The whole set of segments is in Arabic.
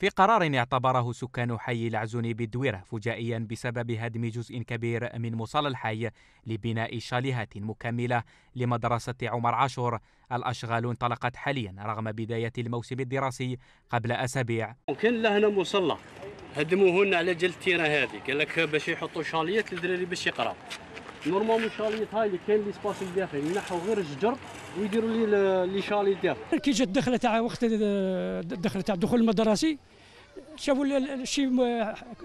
في قرار اعتبره سكان حي العزون بدويرة فجائيا بسبب هدم جزء كبير من مصلى الحي لبناء شاليهات مكملة لمدرسة عمر عاشور الأشغال انطلقت حاليا رغم بداية الموسم الدراسي قبل أسابيع وكان لهنا مصلى هدموهن على جلتينا هذه قال لك باش يحطوا شاليات للدراري باش يقراوا نورمالمون شاليت هاي اللي كاين لي سباس الداخل ينحوا غير الشجر ويديروا لي لي شالي الداخل كي جات الدخله تاع وقت آه، الدخله تاع الدخول المدرسي شافوا الشيء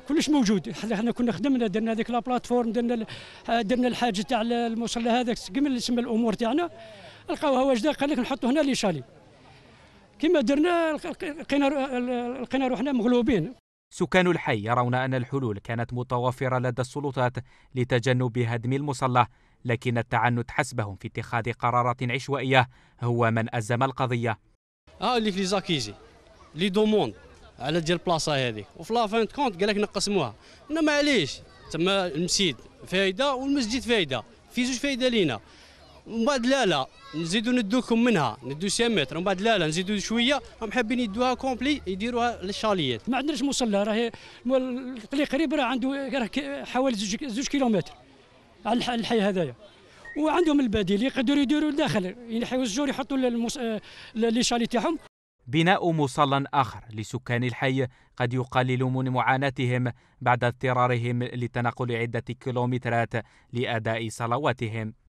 كلش موجود حنا كنا خدمنا درنا هذيك لا بلاتفورم درنا درنا الحاجه تاع المصلى هذاك اللي سما الامور تاعنا لقاوها واجده قال لك نحطوا هنا لي شالي كما درنا لقينا لقينا روحنا مغلوبين سكان الحي يرون أن الحلول كانت متوفرة لدى السلطات لتجنب هدم المصلى لكن التعنت حسبهم في اتخاذ قرارات عشوائية هو من أزم القضية ها آه، اللي لي زاكيزي لي دوموند على ديال البلاصه هذه وفي لا فان كونت قال لك نقسموها انا معليش تما المسيد فايده والمسجد فايده في زوج فايده لينا ومن بعد لا لا نزيدوا ندوكم منها ندو 100 متر ومن بعد لا لا نزيدوا شويه راهم حابين يدوها كومبلي يديروها للشاليات ما عندناش مصلى راه الطريق قريب راه عنده راه حوالي زوج كيلومتر على الحي هذايا وعندهم البديل يقدروا يديروا الداخل الزور يحطوا لي شالي تاعهم بناء مصلى آخر لسكان الحي قد يقلل من معاناتهم بعد اضطرارهم لتنقل عدة كيلومترات لأداء صلواتهم